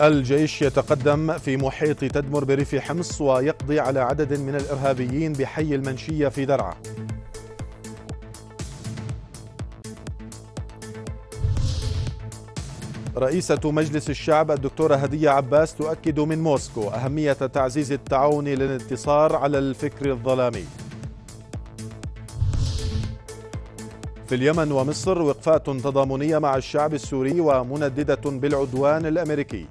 الجيش يتقدم في محيط تدمر بريف حمص ويقضي على عدد من الإرهابيين بحي المنشية في درعا رئيسة مجلس الشعب الدكتورة هدية عباس تؤكد من موسكو أهمية تعزيز التعاون للانتصار على الفكر الظلامي في اليمن ومصر وقفات تضامنية مع الشعب السوري ومنددة بالعدوان الأمريكي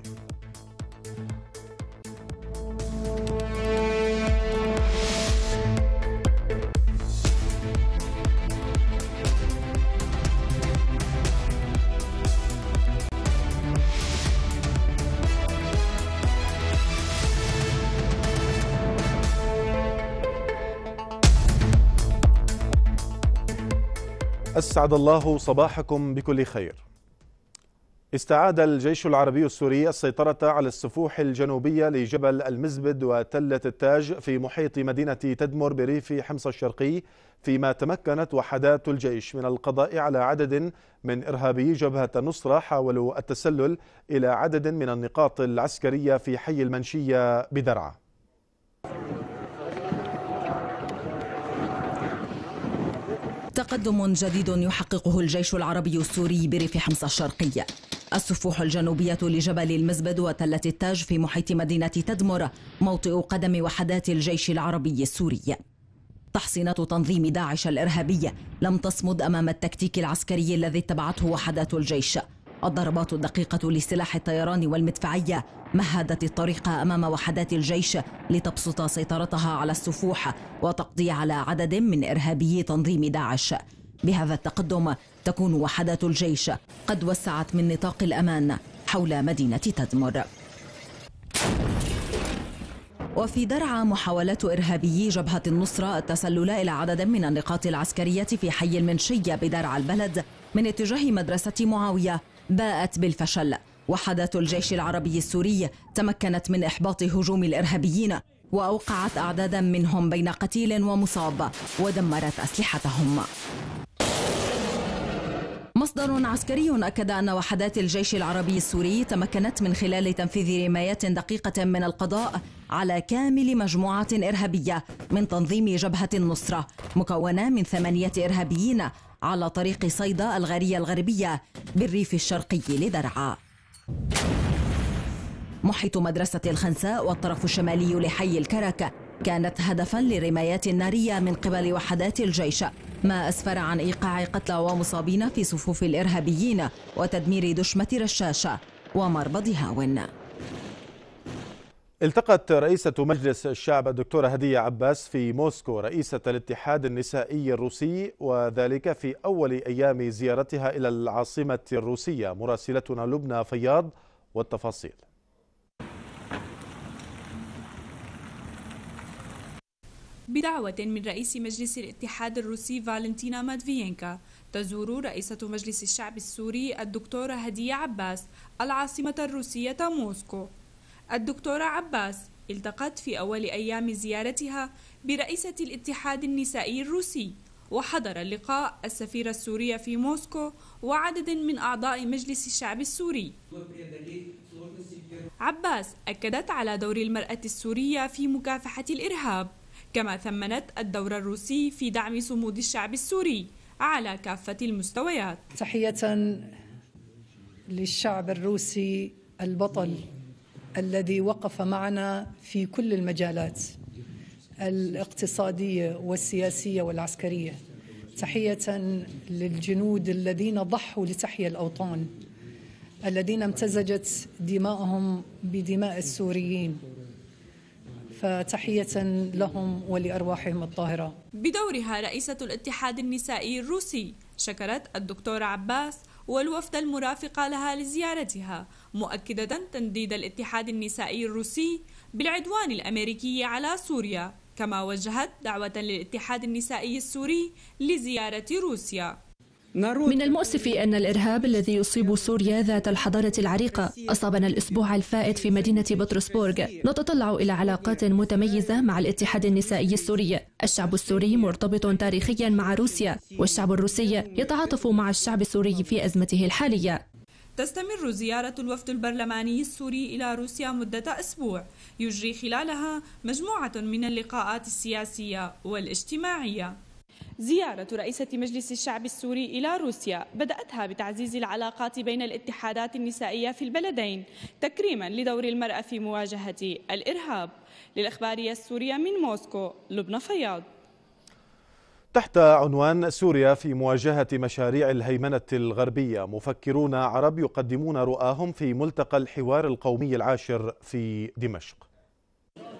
أسعد الله صباحكم بكل خير استعاد الجيش العربي السوري السيطرة على السفوح الجنوبية لجبل المزبد وتلة التاج في محيط مدينة تدمر بريف حمص الشرقي فيما تمكنت وحدات الجيش من القضاء على عدد من إرهابي جبهة النصرة حاولوا التسلل إلى عدد من النقاط العسكرية في حي المنشية بدرعة تقدم جديد يحققه الجيش العربي السوري بريف حمص الشرقية السفوح الجنوبية لجبل المزبد وتلة التاج في محيط مدينة تدمر موطئ قدم وحدات الجيش العربي السوري تحصينات تنظيم داعش الإرهابية لم تصمد أمام التكتيك العسكري الذي اتبعته وحدات الجيش الضربات الدقيقة لسلاح الطيران والمدفعية مهدت الطريق أمام وحدات الجيش لتبسط سيطرتها على السفوح وتقضي على عدد من إرهابي تنظيم داعش بهذا التقدم تكون وحدات الجيش قد وسعت من نطاق الأمان حول مدينة تدمر وفي درعا محاولات إرهابيي جبهة النصرة التسلل إلى عدد من النقاط العسكرية في حي المنشية بدرعا البلد من اتجاه مدرسة معاوية باءت بالفشل وحدات الجيش العربي السوري تمكنت من إحباط هجوم الإرهابيين وأوقعت أعدادا منهم بين قتيل ومصاب ودمرت أسلحتهم مصدر عسكري أكد أن وحدات الجيش العربي السوري تمكنت من خلال تنفيذ رمايات دقيقة من القضاء على كامل مجموعة إرهابية من تنظيم جبهة النصرة مكونة من ثمانية إرهابيين على طريق صيدا الغارية الغربية بالريف الشرقي لدرعا محيط مدرسة الخنساء والطرف الشمالي لحي الكرك كانت هدفا لرمايات نارية من قبل وحدات الجيش ما أسفر عن إيقاع قتلى ومصابين في صفوف الإرهابيين وتدمير دشمة رشاشة ومربض هاون التقت رئيسة مجلس الشعب الدكتورة هدية عباس في موسكو رئيسة الاتحاد النسائي الروسي وذلك في أول أيام زيارتها إلى العاصمة الروسية مراسلتنا لبنى فياض والتفاصيل بدعوة من رئيس مجلس الاتحاد الروسي فالنتينا مادفيينكا تزور رئيسة مجلس الشعب السوري الدكتورة هدية عباس العاصمة الروسية موسكو الدكتورة عباس التقت في أول أيام زيارتها برئيسة الاتحاد النسائي الروسي وحضر اللقاء السفيرة السورية في موسكو وعدد من أعضاء مجلس الشعب السوري عباس أكدت على دور المرأة السورية في مكافحة الإرهاب كما ثمنت الدور الروسي في دعم صمود الشعب السوري على كافة المستويات تحية للشعب الروسي البطل الذي وقف معنا في كل المجالات الاقتصادية والسياسية والعسكرية تحية للجنود الذين ضحوا لتحيا الأوطان الذين امتزجت دماءهم بدماء السوريين فتحية لهم ولأرواحهم الطاهرة بدورها رئيسة الاتحاد النسائي الروسي شكرت الدكتورة عباس والوفد المرافق لها لزيارتها مؤكدة تنديد الاتحاد النسائي الروسي بالعدوان الأمريكي على سوريا كما وجهت دعوة للاتحاد النسائي السوري لزيارة روسيا من المؤسف أن الإرهاب الذي يصيب سوريا ذات الحضارة العريقة أصابنا الأسبوع الفائت في مدينة بطرسبورغ نتطلع إلى علاقات متميزة مع الاتحاد النسائي السوري الشعب السوري مرتبط تاريخيا مع روسيا والشعب الروسي يتعاطف مع الشعب السوري في أزمته الحالية تستمر زيارة الوفد البرلماني السوري إلى روسيا مدة أسبوع يجري خلالها مجموعة من اللقاءات السياسية والاجتماعية زيارة رئيسة مجلس الشعب السوري إلى روسيا بدأتها بتعزيز العلاقات بين الاتحادات النسائية في البلدين تكريما لدور المرأة في مواجهة الإرهاب للإخبارية السورية من موسكو لبنى فياض تحت عنوان سوريا في مواجهة مشاريع الهيمنة الغربية مفكرون عرب يقدمون رؤاهم في ملتقى الحوار القومي العاشر في دمشق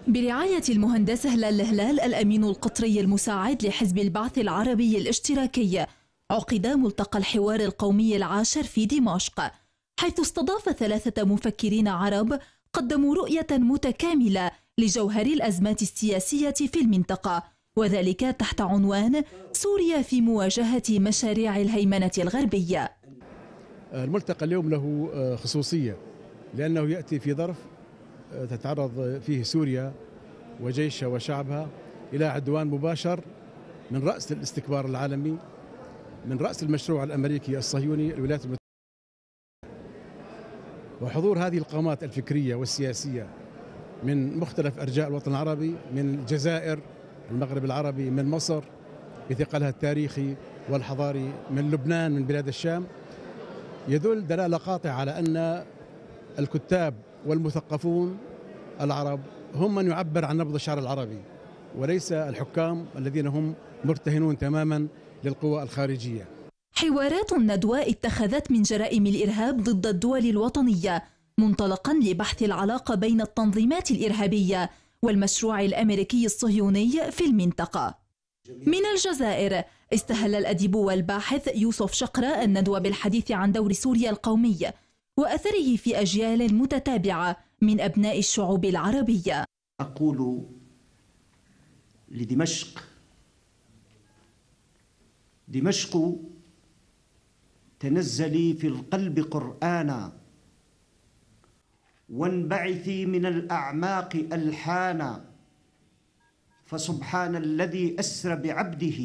برعاية المهندس هلال الهلال الأمين القطري المساعد لحزب البعث العربي الاشتراكي عقد ملتقى الحوار القومي العاشر في دمشق حيث استضاف ثلاثة مفكرين عرب قدموا رؤية متكاملة لجوهر الأزمات السياسية في المنطقة وذلك تحت عنوان سوريا في مواجهة مشاريع الهيمنة الغربية الملتقى اليوم له آه، خصوصية لأنه يأتي في ظرف تتعرض فيه سوريا وجيشها وشعبها إلى عدوان مباشر من رأس الاستكبار العالمي من رأس المشروع الأمريكي الصهيوني الولايات المتحدة وحضور هذه القامات الفكرية والسياسية من مختلف أرجاء الوطن العربي من الجزائر المغرب العربي من مصر بثقلها التاريخي والحضاري من لبنان من بلاد الشام يدل دلالة قاطعة على أن الكتاب والمثقفون العرب هم من يعبر عن نبض الشعر العربي وليس الحكام الذين هم مرتهنون تماما للقوى الخارجيه. حوارات الندوه اتخذت من جرائم الارهاب ضد الدول الوطنيه منطلقا لبحث العلاقه بين التنظيمات الارهابيه والمشروع الامريكي الصهيوني في المنطقه. من الجزائر استهل الاديب والباحث يوسف شقره الندوه بالحديث عن دور سوريا القومي وأثره في أجيال متتابعة من أبناء الشعوب العربية أقول لدمشق دمشق تنزلي في القلب قرآنا وانبعثي من الأعماق ألحانا فسبحان الذي أسر بعبده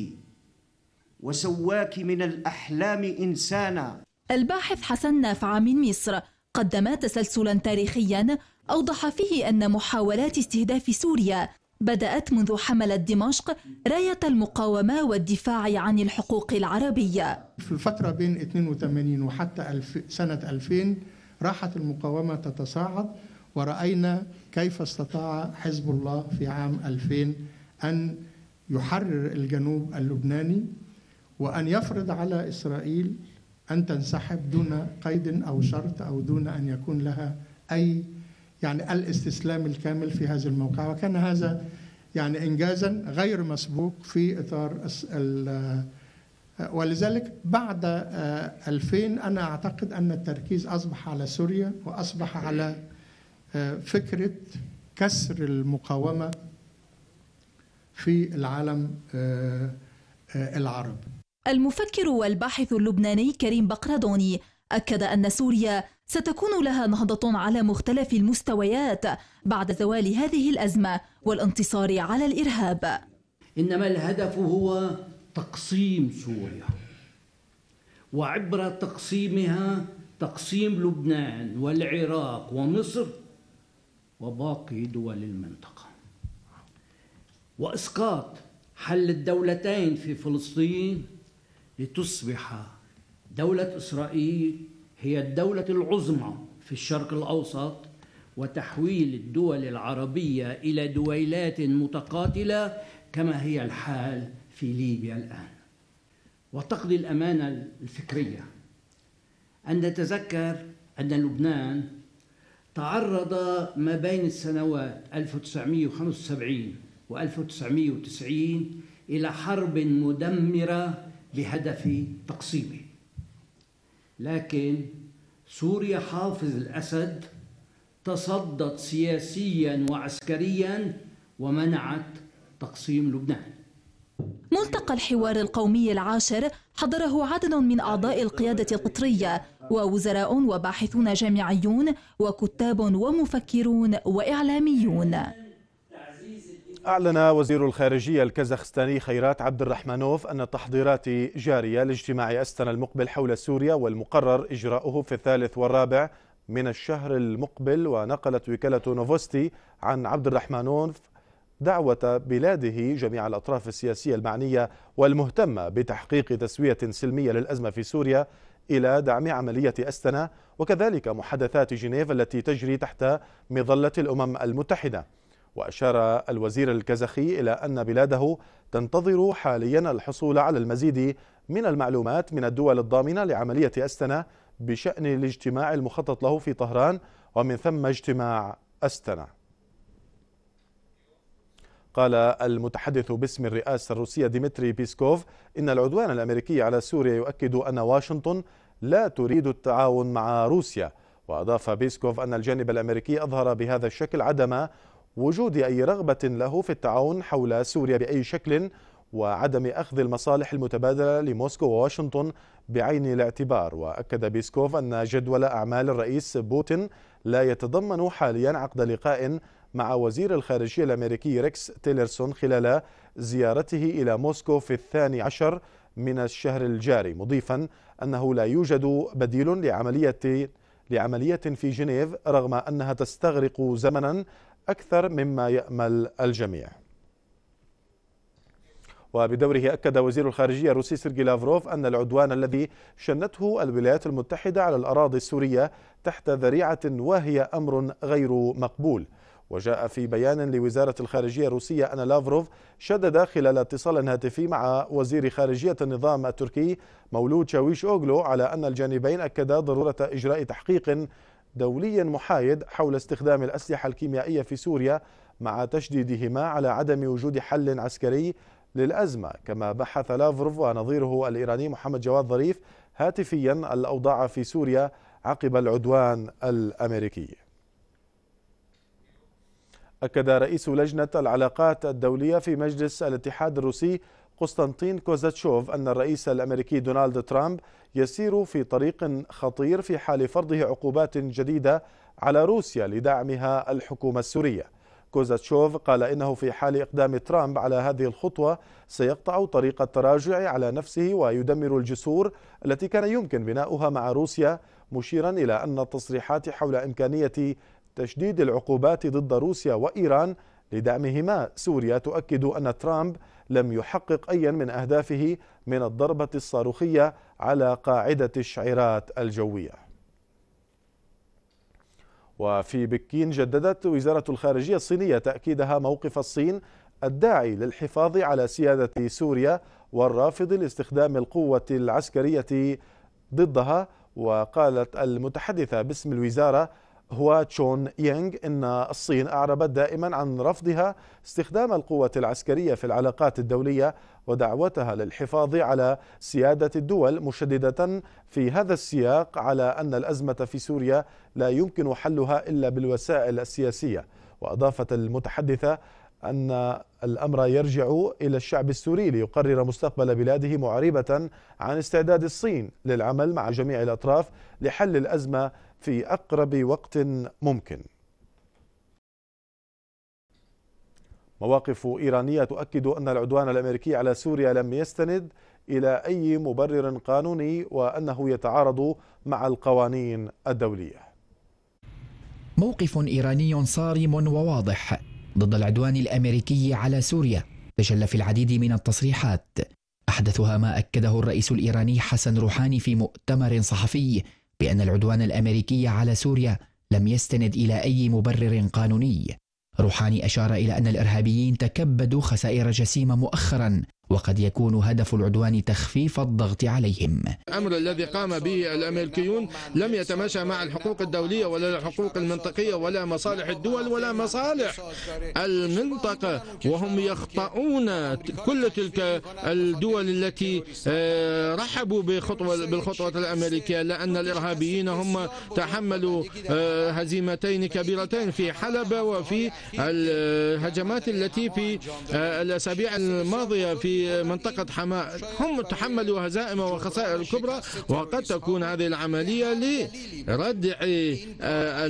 وسواك من الأحلام إنسانا الباحث حسن نافع من مصر قدم تسلسلا تاريخيا أوضح فيه أن محاولات استهداف سوريا بدأت منذ حملت دمشق راية المقاومة والدفاع عن الحقوق العربية في الفترة بين 82 وحتى سنة 2000 راحت المقاومة تتصاعد ورأينا كيف استطاع حزب الله في عام 2000 أن يحرر الجنوب اللبناني وأن يفرض على إسرائيل أن تنسحب دون قيد أو شرط أو دون أن يكون لها أي يعني الاستسلام الكامل في هذه الموقع وكان هذا يعني إنجازا غير مسبوق في إطار ولذلك بعد 2000 آه، أنا أعتقد أن التركيز أصبح على سوريا وأصبح على آه، فكرة كسر المقاومة في العالم آه، العربي المفكر والباحث اللبناني كريم بقردوني أكد أن سوريا ستكون لها نهضة على مختلف المستويات بعد زوال هذه الأزمة والانتصار على الإرهاب إنما الهدف هو تقسيم سوريا وعبر تقسيمها تقسيم لبنان والعراق ومصر وباقي دول المنطقة وإسقاط حل الدولتين في فلسطين لتصبح دولة إسرائيل هي الدولة العظمى في الشرق الأوسط وتحويل الدول العربية إلى دويلات متقاتلة كما هي الحال في ليبيا الآن وتقضي الأمانة الفكرية أن نتذكر أن لبنان تعرض ما بين السنوات 1975 و 1990 إلى حرب مدمرة بهدف تقسيمه لكن سوريا حافظ الأسد تصدت سياسيا وعسكريا ومنعت تقسيم لبنان ملتقى الحوار القومي العاشر حضره عدد من أعضاء القيادة القطرية ووزراء وباحثون جامعيون وكتاب ومفكرون وإعلاميون أعلن وزير الخارجية الكازاخستاني خيرات عبد الرحمنوف أن التحضيرات جارية لاجتماع أستنا المقبل حول سوريا والمقرر إجراؤه في الثالث والرابع من الشهر المقبل ونقلت وكالة نوفوستي عن عبد الرحمنوف دعوة بلاده جميع الأطراف السياسية المعنية والمهتمة بتحقيق تسوية سلمية للأزمة في سوريا إلى دعم عملية أستنا وكذلك محادثات جنيف التي تجري تحت مظلة الأمم المتحدة وأشار الوزير الكازاخي إلى أن بلاده تنتظر حاليا الحصول على المزيد من المعلومات من الدول الضامنة لعملية أستنا بشأن الاجتماع المخطط له في طهران ومن ثم اجتماع أستنا قال المتحدث باسم الرئاسة الروسية ديمتري بيسكوف إن العدوان الأمريكي على سوريا يؤكد أن واشنطن لا تريد التعاون مع روسيا وأضاف بيسكوف أن الجانب الأمريكي أظهر بهذا الشكل عدم وجود أي رغبة له في التعاون حول سوريا بأي شكل وعدم أخذ المصالح المتبادلة لموسكو وواشنطن بعين الاعتبار وأكد بيسكوف أن جدول أعمال الرئيس بوتين لا يتضمن حاليا عقد لقاء مع وزير الخارجية الأمريكي ريكس تيلرسون خلال زيارته إلى موسكو في الثاني عشر من الشهر الجاري مضيفا أنه لا يوجد بديل لعملية لعملية في جنيف رغم أنها تستغرق زمنا أكثر مما يأمل الجميع وبدوره أكد وزير الخارجية الروسي سيرجي لافروف أن العدوان الذي شنته الولايات المتحدة على الأراضي السورية تحت ذريعة واهية أمر غير مقبول وجاء في بيان لوزارة الخارجية الروسية أن لافروف شدد خلال اتصال هاتفي مع وزير خارجية النظام التركي مولود شاويش أوغلو على أن الجانبين أكدا ضرورة إجراء تحقيق دولي محايد حول استخدام الأسلحة الكيميائية في سوريا مع تشديدهما على عدم وجود حل عسكري للأزمة كما بحث لافروف ونظيره الإيراني محمد جواد ظريف هاتفيا الأوضاع في سوريا عقب العدوان الأمريكي أكد رئيس لجنة العلاقات الدولية في مجلس الاتحاد الروسي قسطنطين كوزاتشوف أن الرئيس الأمريكي دونالد ترامب يسير في طريق خطير في حال فرضه عقوبات جديدة على روسيا لدعمها الحكومة السورية كوزاتشوف قال إنه في حال إقدام ترامب على هذه الخطوة سيقطع طريق التراجع على نفسه ويدمر الجسور التي كان يمكن بناؤها مع روسيا مشيرا إلى أن التصريحات حول إمكانية تشديد العقوبات ضد روسيا وإيران لدعمهما سوريا تؤكد أن ترامب لم يحقق أيا من أهدافه من الضربة الصاروخية على قاعدة الشعيرات الجوية وفي بكين جددت وزارة الخارجية الصينية تأكيدها موقف الصين الداعي للحفاظ على سيادة سوريا والرافض لاستخدام القوة العسكرية ضدها وقالت المتحدثة باسم الوزارة هو تشون يانغ إن الصين أعربت دائما عن رفضها استخدام القوة العسكرية في العلاقات الدولية ودعوتها للحفاظ على سيادة الدول مشددة في هذا السياق على أن الأزمة في سوريا لا يمكن حلها إلا بالوسائل السياسية وأضافت المتحدثة أن الأمر يرجع إلى الشعب السوري ليقرر مستقبل بلاده معربة عن استعداد الصين للعمل مع جميع الأطراف لحل الأزمة في أقرب وقت ممكن مواقف إيرانية تؤكد أن العدوان الأمريكي على سوريا لم يستند إلى أي مبرر قانوني وأنه يتعارض مع القوانين الدولية موقف إيراني صارم وواضح ضد العدوان الأمريكي على سوريا تجلى في العديد من التصريحات أحدثها ما أكده الرئيس الإيراني حسن روحاني في مؤتمر صحفي بأن العدوان الأمريكي على سوريا لم يستند إلى أي مبرر قانوني روحاني أشار إلى أن الإرهابيين تكبدوا خسائر جسيمة مؤخرا وقد يكون هدف العدوان تخفيف الضغط عليهم الأمر الذي قام به الأمريكيون لم يتماشى مع الحقوق الدولية ولا الحقوق المنطقية ولا مصالح الدول ولا مصالح المنطقة وهم يخطئون كل تلك الدول التي آه، رحبوا بخطوة بالخطوة الأمريكية لأن الإرهابيين هم تحملوا آه، هزيمتين كبيرتين في حلب وفي الهجمات التي في آه، الأسابيع الماضية في في منطقة حماة هم تحملوا هزائم وخسائر كبرى وقد تكون هذه العملية لردع آه،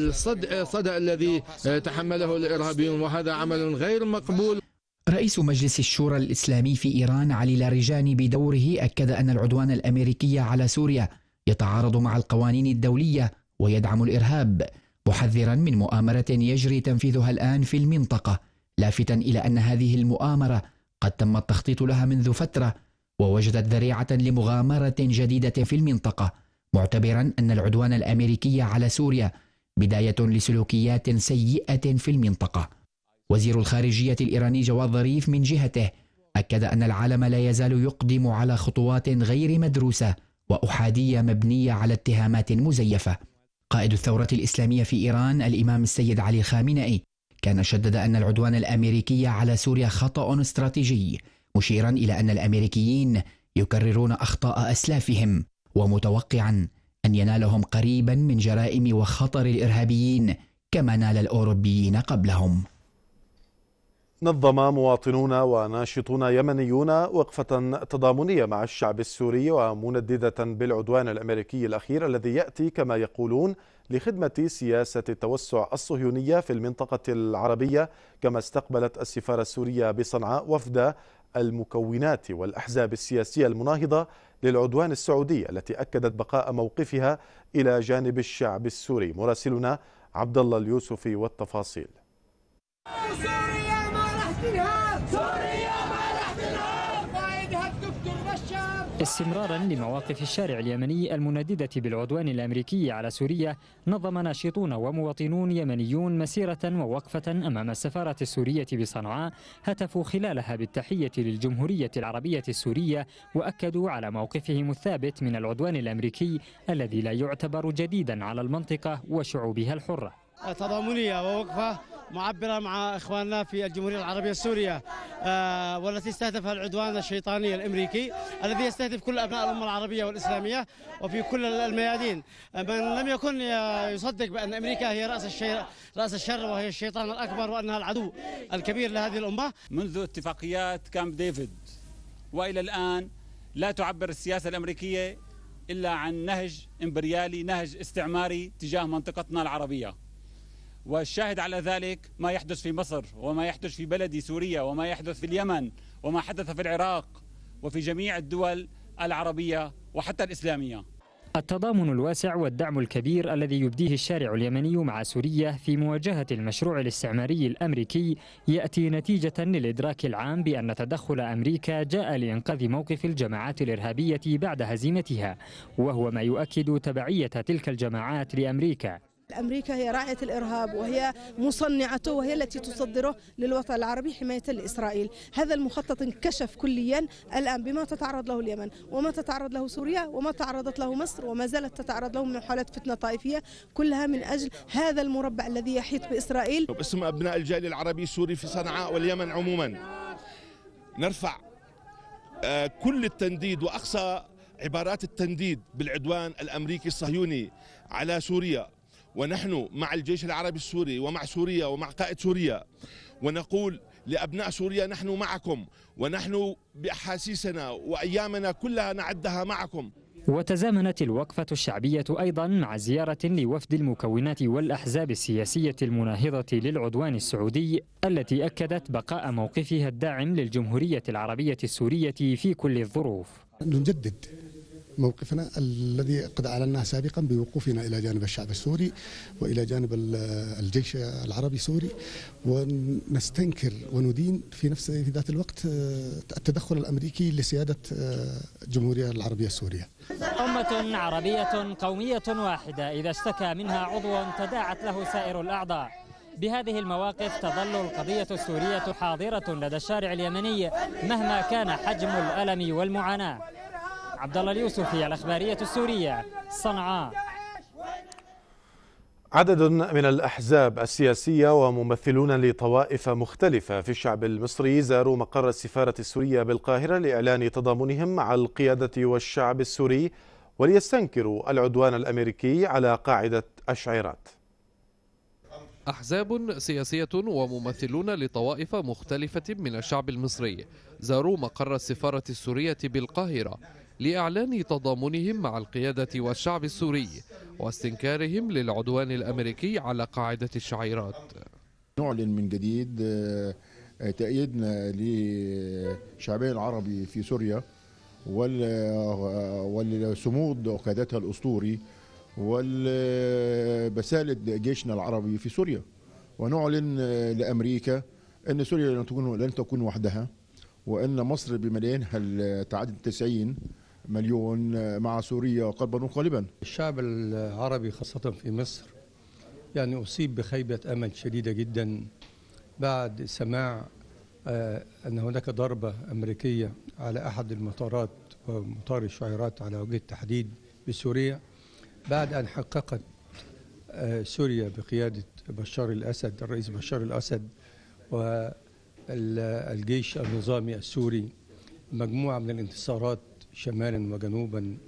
الصدأ الذي تحمله الإرهابيون وهذا عمل غير مقبول رئيس مجلس الشورى الإسلامي في إيران علي لاريجاني بدوره أكد أن العدوان الأمريكي على سوريا يتعارض مع القوانين الدولية ويدعم الإرهاب محذرا من مؤامرة يجري تنفيذها الآن في المنطقة لافتا إلى أن هذه المؤامرة قد تم التخطيط لها منذ فترة ووجدت ذريعة لمغامرة جديدة في المنطقة معتبرا أن العدوان الأمريكي على سوريا بداية لسلوكيات سيئة في المنطقة وزير الخارجية الإيراني جواد ظريف من جهته أكد أن العالم لا يزال يقدم على خطوات غير مدروسة وأحادية مبنية على اتهامات مزيفة قائد الثورة الإسلامية في إيران الإمام السيد علي خامنئي كان شدد أن العدوان الأمريكي على سوريا خطأ استراتيجي مشيرا إلى أن الأمريكيين يكررون أخطاء أسلافهم ومتوقعا أن ينالهم قريبا من جرائم وخطر الإرهابيين كما نال الأوروبيين قبلهم نظم مواطنون وناشطون يمنيون وقفة تضامنية مع الشعب السوري ومنددة بالعدوان الأمريكي الأخير الذي يأتي كما يقولون لخدمة سياسة التوسع الصهيونية في المنطقة العربية كما استقبلت السفارة السورية بصنعاء وفد المكونات والأحزاب السياسية المناهضة للعدوان السعودي التي أكدت بقاء موقفها إلى جانب الشعب السوري مراسلنا عبد الله اليوسفي والتفاصيل سوريا ما راح تنهار سوريا ما راح تنهار قائدها الدكتور بشار استمرارا لمواقف الشارع اليمني المنددة بالعدوان الأمريكي على سوريا نظم ناشطون ومواطنون يمنيون مسيرة ووقفة أمام السفارة السورية بصنعاء هتفوا خلالها بالتحية للجمهورية العربية السورية وأكدوا على موقفهم الثابت من العدوان الأمريكي الذي لا يعتبر جديدا على المنطقة وشعوبها الحرة تضامنيه ووقفه معبره مع اخواننا في الجمهوريه العربيه السوريه آه، والتي استهدفها العدوان الشيطاني الامريكي الذي يستهدف كل ابناء الامه العربيه والاسلاميه وفي كل الميادين من لم يكن آه، يصدق بان امريكا هي راس الشر راس الشر وهي الشيطان الاكبر وانها العدو الكبير لهذه الامه منذ اتفاقيات كامب ديفيد والى الان لا تعبر السياسه الامريكيه الا عن نهج امبريالي نهج استعماري تجاه منطقتنا العربيه والشاهد على ذلك ما يحدث في مصر وما يحدث في بلدي سوريا وما يحدث في اليمن وما حدث في العراق وفي جميع الدول العربية وحتى الإسلامية التضامن الواسع والدعم الكبير الذي يبديه الشارع اليمني مع سوريا في مواجهة المشروع الاستعماري الأمريكي يأتي نتيجة للإدراك العام بأن تدخل أمريكا جاء لإنقاذ موقف الجماعات الإرهابية بعد هزيمتها وهو ما يؤكد تبعية تلك الجماعات لأمريكا أمريكا هي راعية الإرهاب وهي مصنعته وهي التي تصدره للوطن العربي حماية لإسرائيل هذا المخطط انكشف كليا الآن بما تتعرض له اليمن وما تتعرض له سوريا وما تعرضت له مصر وما زالت تتعرض له من محاولات فتنة طائفية كلها من أجل هذا المربع الذي يحيط بإسرائيل باسم طيب، أبناء الجالية العربي السوري في صنعاء واليمن عموما نرفع آه، كل التنديد وأقصى عبارات التنديد بالعدوان الأمريكي الصهيوني على سوريا ونحن مع الجيش العربي السوري ومع سوريا ومع قائد سوريا ونقول لأبناء سوريا نحن معكم ونحن بأحاسيسنا وأيامنا كلها نعدها معكم وتزامنت الوقفة الشعبية أيضا مع زيارة لوفد المكونات والأحزاب السياسية المناهضة للعدوان السعودي التي أكدت بقاء موقفها الداعم للجمهورية العربية السورية في كل الظروف نجدد موقفنا الذي قد أعلناه سابقا بوقوفنا إلى جانب الشعب السوري وإلى جانب الجيش العربي السوري ونستنكر وندين في نفس في ذات الوقت آه، التدخل الامريكي لسياده الجمهوريه آه، العربيه السوريه. امه عربيه قوميه واحده اذا اشتكى منها عضو تداعت له سائر الاعضاء. بهذه المواقف تظل القضيه السوريه حاضره لدى الشارع اليمني مهما كان حجم الالم والمعاناه. عبد الله اليوسفي الأخبارية السورية صنعاء عدد من الأحزاب السياسية وممثلون لطوائف مختلفة في الشعب المصري زاروا مقر السفارة السورية بالقاهرة لإعلان تضامنهم مع القيادة والشعب السوري وليستنكروا العدوان الأمريكي على قاعدة أشعيرات أحزاب سياسية وممثلون لطوائف مختلفة من الشعب المصري زاروا مقر السفارة السورية بالقاهرة لإعلان تضامنهم مع القيادة والشعب السوري واستنكارهم للعدوان الأمريكي على قاعدة الشعيرات نعلن من جديد آه، تأييدنا لشعبين العربي في سوريا ولصمود آه، قادتها الأسطوري والبسالة جيشنا العربي في سوريا ونعلن لأمريكا أن سوريا لن تكون لن تكون وحدها وأن مصر بملايينها تعدد التسعين مليون آه، مع سوريا قلبا وقالبا الشعب العربي خاصة في مصر يعني أصيب بخيبة أمل شديدة جدا بعد سماع آه، أن هناك ضربة أمريكية على أحد المطارات ومطار الشعيرات على وجه التحديد بسوريا بعد أن حققت آه، سوريا بقيادة بشار الأسد الرئيس بشار الأسد والجيش النظامي السوري مجموعة من الانتصارات شمالا وجنوبا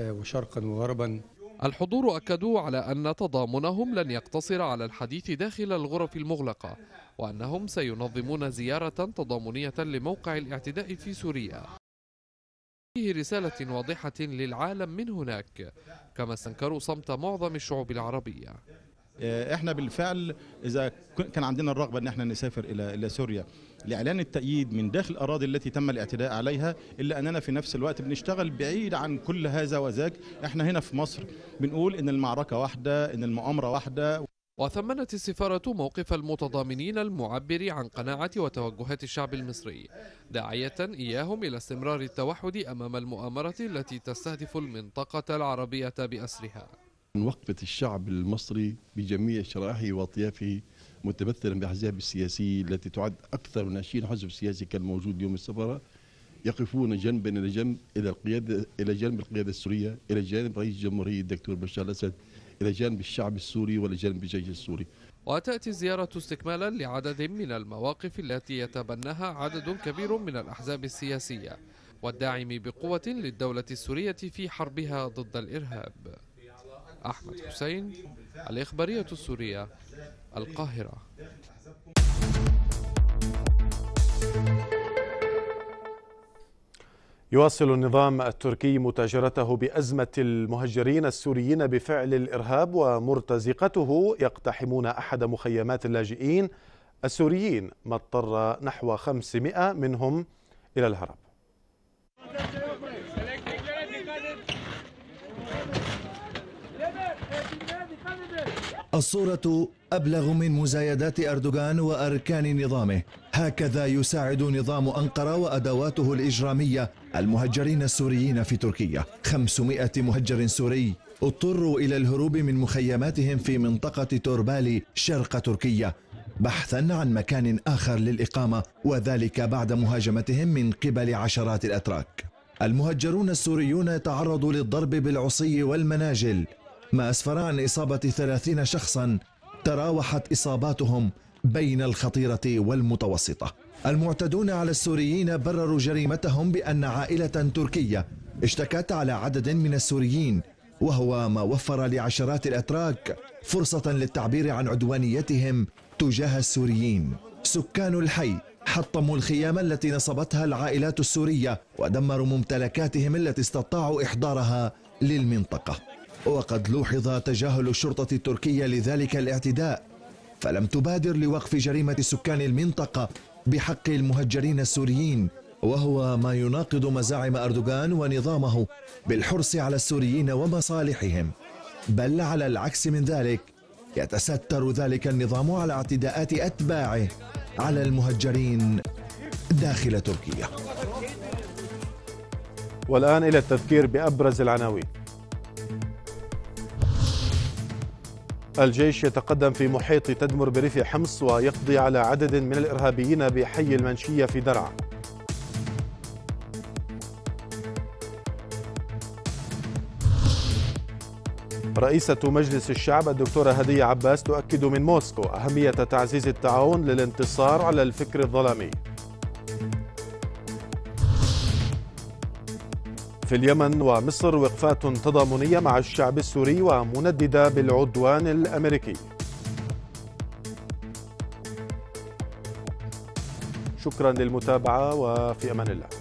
آه، وشرقا وغربا الحضور أكدوا على أن تضامنهم لن يقتصر على الحديث داخل الغرف المغلقة وأنهم سينظمون زيارة تضامنية لموقع الاعتداء في سوريا فيه رسالة واضحة للعالم من هناك كما استنكروا صمت معظم الشعوب العربية آه، احنا بالفعل اذا كان عندنا الرغبه ان احنا نسافر الى الى سوريا لاعلان التأييد من داخل الاراضي التي تم الاعتداء عليها الا اننا في نفس الوقت بنشتغل بعيد عن كل هذا وذاك احنا هنا في مصر بنقول ان المعركه واحده ان المؤامره واحده وثمنت السفارة موقف المتضامنين المعبر عن قناعة وتوجهات الشعب المصري داعية إياهم إلى استمرار التوحد أمام المؤامرة التي تستهدف المنطقة العربية بأسرها وقفة الشعب المصري بجميع شرائحه وأطيافه متمثلا بالأحزاب السياسية التي تعد أكثر من 20 حزب سياسي كان موجود اليوم السفارة يقفون جنبا إلى جنب إلى القيادة إلى جانب القيادة السورية إلى جانب رئيس الجمهورية الدكتور بشار الأسد إلى جانب الشعب السوري وإلى جانب الجيش السوري وتأتي الزيارة استكمالا لعدد من المواقف التي يتبناها عدد كبير من الأحزاب السياسية والداعم بقوة للدولة السورية في حربها ضد الإرهاب أحمد حسين الإخبارية السورية القاهرة يواصل النظام التركي متاجرته بأزمة المهجرين السوريين بفعل الإرهاب ومرتزقته يقتحمون أحد مخيمات اللاجئين السوريين ما اضطر نحو 500 منهم إلى الهرب الصورة أبلغ من مزايدات أردوغان وأركان نظامه هكذا يساعد نظام أنقرة وأدواته الإجرامية المهجرين السوريين في تركيا 500 مهجر سوري اضطروا إلى الهروب من مخيماتهم في منطقة توربالي شرق تركيا بحثا عن مكان آخر للإقامة وذلك بعد مهاجمتهم من قبل عشرات الأتراك المهجرون السوريون تعرضوا للضرب بالعصي والمناجل ما أسفر عن إصابة 30 شخصا تراوحت إصاباتهم بين الخطيرة والمتوسطة المعتدون على السوريين برروا جريمتهم بأن عائلة تركية اشتكت على عدد من السوريين وهو ما وفر لعشرات الأتراك فرصة للتعبير عن عدوانيتهم تجاه السوريين سكان الحي حطموا الخيام التي نصبتها العائلات السورية ودمروا ممتلكاتهم التي استطاعوا إحضارها للمنطقة وقد لوحظ تجاهل الشرطة التركية لذلك الاعتداء فلم تبادر لوقف جريمة سكان المنطقة بحق المهجرين السوريين وهو ما يناقض مزاعم أردوغان ونظامه بالحرص على السوريين ومصالحهم بل على العكس من ذلك يتستر ذلك النظام على اعتداءات أتباعه على المهجرين داخل تركيا والآن إلى التذكير بأبرز العناوين الجيش يتقدم في محيط تدمر بريف حمص ويقضي على عدد من الإرهابيين بحي المنشية في درعا رئيسة مجلس الشعب الدكتورة هدية عباس تؤكد من موسكو أهمية تعزيز التعاون للانتصار على الفكر الظلامي في اليمن ومصر وقفات تضامنية مع الشعب السوري ومنددة بالعدوان الأمريكي شكرا للمتابعة وفي أمان الله